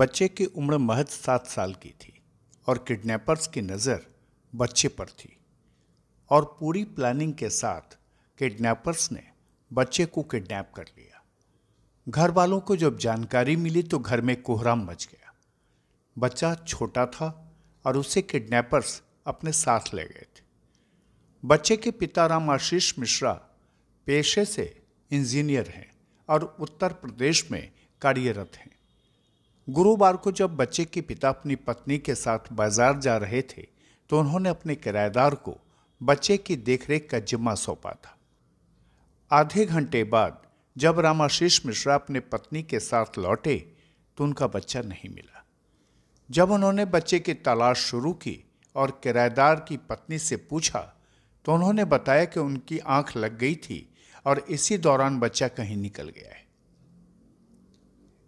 बच्चे की उम्र महज सात साल की थी और किडनैपर्स की नज़र बच्चे पर थी और पूरी प्लानिंग के साथ किडनैपर्स ने बच्चे को किडनैप कर लिया घर वालों को जब जानकारी मिली तो घर में कोहराम मच गया बच्चा छोटा था और उसे किडनैपर्स अपने साथ ले गए थे बच्चे के पिता राम आशीष मिश्रा पेशे से इंजीनियर हैं और उत्तर प्रदेश में कार्यरत हैं गुरुवार को जब बच्चे के पिता अपनी पत्नी के साथ बाजार जा रहे थे तो उन्होंने अपने किराएदार को बच्चे की देखरेख का जिम्मा सौंपा था आधे घंटे बाद जब रामाशीष मिश्रा अपने पत्नी के साथ लौटे तो उनका बच्चा नहीं मिला जब उन्होंने बच्चे की तलाश शुरू की और किराएदार की पत्नी से पूछा तो उन्होंने बताया कि उनकी आंख लग गई थी और इसी दौरान बच्चा कहीं निकल गया है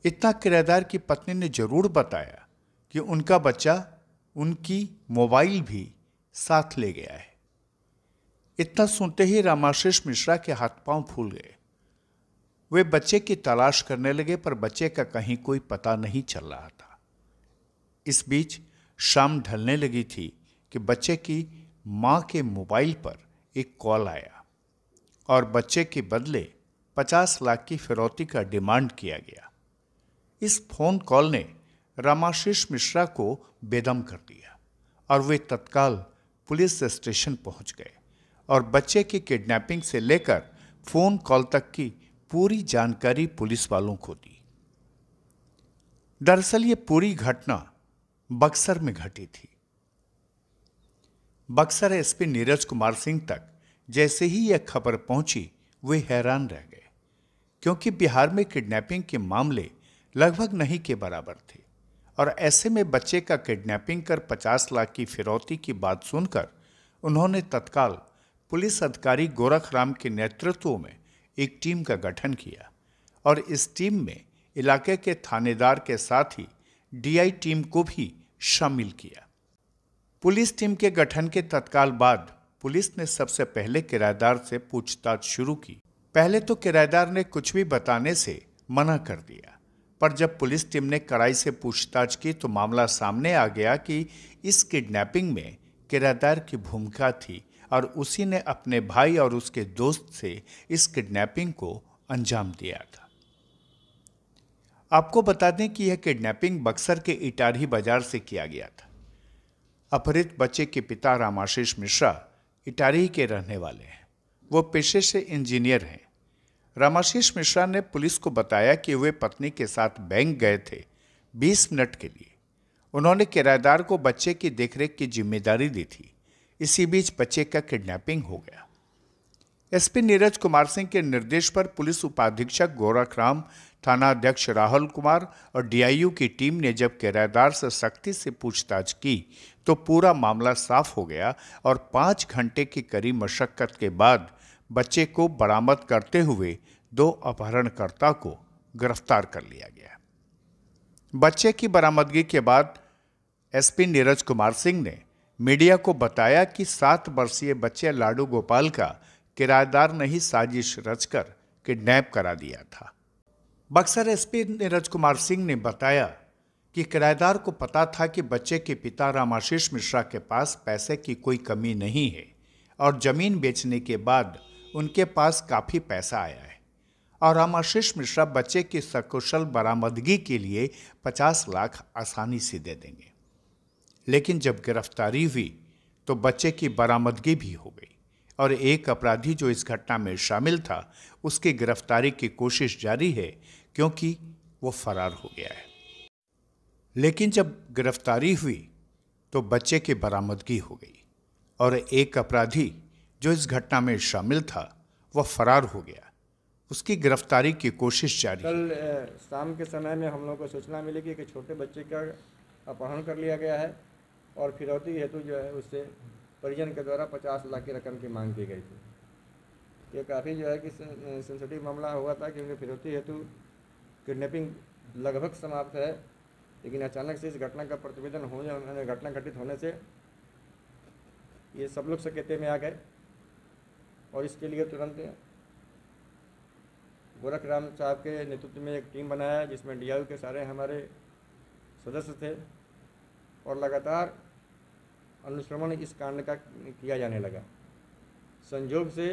इतना किराएदार की पत्नी ने जरूर बताया कि उनका बच्चा उनकी मोबाइल भी साथ ले गया है इतना सुनते ही रामाशीष मिश्रा के हाथ पांव फूल गए वे बच्चे की तलाश करने लगे पर बच्चे का कहीं कोई पता नहीं चल रहा था इस बीच शाम ढलने लगी थी कि बच्चे की माँ के मोबाइल पर एक कॉल आया और बच्चे के बदले पचास लाख की फिरौती का डिमांड किया गया इस फोन कॉल ने रामाशीष मिश्रा को बेदम कर दिया और वे तत्काल पुलिस स्टेशन पहुंच गए और बच्चे की किडनैपिंग से लेकर फोन कॉल तक की पूरी जानकारी पुलिस वालों को दी दरअसल ये पूरी घटना बक्सर में घटी थी बक्सर एसपी नीरज कुमार सिंह तक जैसे ही यह खबर पहुंची वे हैरान रह गए क्योंकि बिहार में किडनैपिंग के मामले लगभग नहीं के बराबर थे और ऐसे में बच्चे का किडनैपिंग कर 50 लाख की फिरौती की बात सुनकर उन्होंने तत्काल पुलिस अधिकारी गोरख राम के नेतृत्व में एक टीम का गठन किया और इस टीम में इलाके के थानेदार के साथ ही डीआई टीम को भी शामिल किया पुलिस टीम के गठन के तत्काल बाद पुलिस ने सबसे पहले किराएदार से पूछताछ शुरू की पहले तो किराएदार ने कुछ भी बताने से मना कर दिया पर जब पुलिस टीम ने कड़ाई से पूछताछ की तो मामला सामने आ गया कि इस किडनैपिंग में किरादार की भूमिका थी और उसी ने अपने भाई और उसके दोस्त से इस किडनैपिंग को अंजाम दिया था आपको बता दें कि यह किडनैपिंग बक्सर के इटारी बाजार से किया गया था अपहृत बच्चे के पिता रामाशीष मिश्रा इटारी के रहने वाले हैं वो पेशे से इंजीनियर हैं रामाशीष मिश्रा ने पुलिस को बताया कि वे पत्नी के साथ बैंक गए थे 20 मिनट के लिए उन्होंने किराएदार को बच्चे की देखरेख की जिम्मेदारी दी थी इसी बीच बच्चे का किडनैपिंग हो गया एसपी नीरज कुमार सिंह के निर्देश पर पुलिस उपाधीक्षक गोरखराम थानाध्यक्ष राहुल कुमार और डीआईयू की टीम ने जब किराएदार से सख्ती से पूछताछ की तो पूरा मामला साफ हो गया और पाँच घंटे की करीब मशक्कत के बाद बच्चे को बरामद करते हुए दो अपहरणकर्ता को गिरफ्तार कर लिया गया बच्चे की बरामदगी के बाद एसपी नीरज कुमार सिंह ने मीडिया को बताया कि सात वर्षीय बच्चे लाडू गोपाल का किराएदार ने ही साजिश रचकर किडनैप करा दिया था बक्सर एसपी नीरज कुमार सिंह ने बताया कि किराएदार को पता था कि बच्चे के पिता रामाशीष मिश्रा के पास पैसे की कोई कमी नहीं है और जमीन बेचने के बाद उनके पास काफ़ी पैसा आया है और हम आशीष मिश्रा बच्चे की सकुशल बरामदगी के लिए पचास लाख आसानी से दे देंगे लेकिन जब गिरफ्तारी हुई तो बच्चे की बरामदगी भी हो गई और एक अपराधी जो इस घटना में शामिल था उसकी गिरफ्तारी की कोशिश जारी है क्योंकि वो फरार हो गया है लेकिन जब गिरफ्तारी हुई तो बच्चे की बरामदगी हो गई और एक अपराधी जो इस घटना में शामिल था वह फरार हो गया उसकी गिरफ्तारी की कोशिश जारी कल शाम के समय में हम लोग को सूचना मिली कि एक छोटे बच्चे का अपहरण कर लिया गया है और फिरौती हेतु जो है उससे परिजन के द्वारा पचास लाख की रकम की मांग की गई थी ये काफ़ी जो है कि सेंसिटिव मामला हुआ था क्योंकि फिरौती हेतु किडनैपिंग लगभग समाप्त है लेकिन अचानक से इस घटना का प्रतिवेदन होने घटना घटित होने से ये सब लोग सकेते में आ गए और इसके लिए तुरंत गोरख राम साहब के नेतृत्व में एक टीम बनाया जिसमें डी के सारे हमारे सदस्य थे और लगातार अनुश्रवण इस कांड का किया जाने लगा संजोग से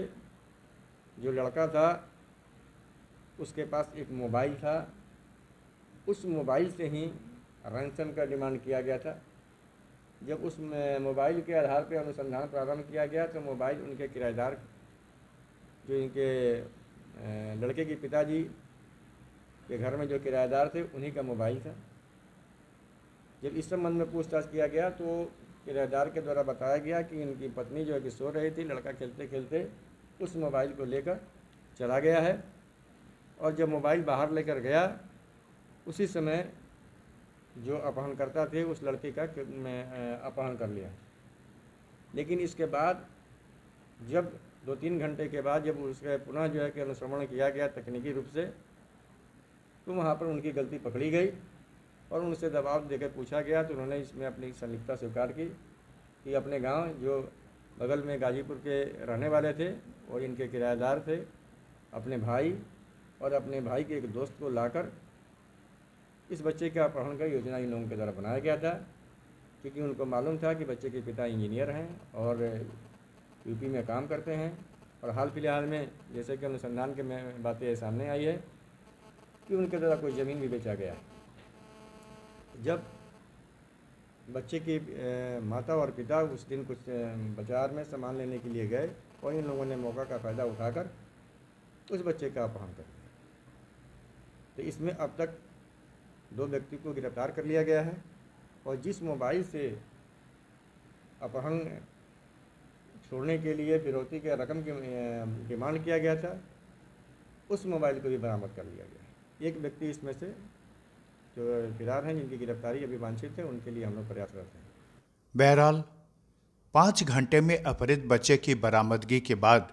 जो लड़का था उसके पास एक मोबाइल था उस मोबाइल से ही रंसन का डिमांड किया गया था जब उस मोबाइल के आधार पर अनुसंधान प्रारंभ किया गया तो मोबाइल उनके किराएदार जो इनके लड़के के पिताजी के घर में जो किराएदार थे उन्हीं का मोबाइल था जब इस संबंध में पूछताछ किया गया तो किराएदार के द्वारा बताया गया कि इनकी पत्नी जो है कि सो रही थी लड़का खेलते खेलते उस मोबाइल को लेकर चला गया है और जब मोबाइल बाहर लेकर गया उसी समय जो अपहरणकर्ता थे उस लड़के का अपहरण कर लिया लेकिन इसके बाद जब दो तीन घंटे के बाद जब उसका पुनः जो है कि अनुश्रवण किया गया तकनीकी रूप से तो वहाँ पर उनकी गलती पकड़ी गई और उनसे दबाव देकर पूछा गया तो उन्होंने इसमें अपनी संलिप्तता स्वीकार की कि अपने गांव जो बगल में गाजीपुर के रहने वाले थे और इनके किराएदार थे अपने भाई और अपने भाई के एक दोस्त को लाकर इस बच्चे का अपहरण का योजना इन लोगों के द्वारा बनाया गया था क्योंकि उनको मालूम था कि बच्चे के पिता इंजीनियर हैं और यूपी में काम करते हैं और हाल फिलहाल में जैसे कि अनुसंधान के में बातें सामने आई है कि उनके द्वारा कोई ज़मीन भी बेचा गया जब बच्चे की माता और पिता उस दिन कुछ बाजार में सामान लेने के लिए गए और इन लोगों ने मौका का फ़ायदा उठाकर उस बच्चे का अपहरण कर दिया तो इसमें अब तक दो व्यक्ति को गिरफ्तार कर लिया गया है और जिस मोबाइल से अपहरण छोड़ने के लिए फिरौती के रकम की डिमांड किया गया था उस मोबाइल को भी बरामद कर लिया गया एक व्यक्ति इसमें से जो फिरार हैं जिनकी गिरफ्तारी अभी वांछित है उनके लिए हम लोग प्रयास करते हैं बहरहाल पाँच घंटे में अपहृत बच्चे की बरामदगी के बाद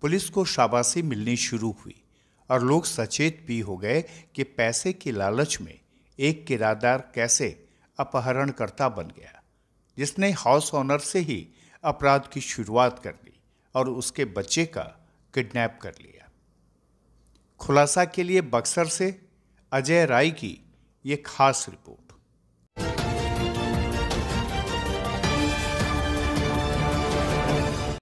पुलिस को शाबाशी मिलनी शुरू हुई और लोग सचेत भी हो गए कि पैसे की लालच में एक किरादार कैसे अपहरणकर्ता बन गया जिसने हाउस ओनर से ही अपराध की शुरुआत कर दी और उसके बच्चे का किडनैप कर लिया खुलासा के लिए बक्सर से अजय राय की ये खास रिपोर्ट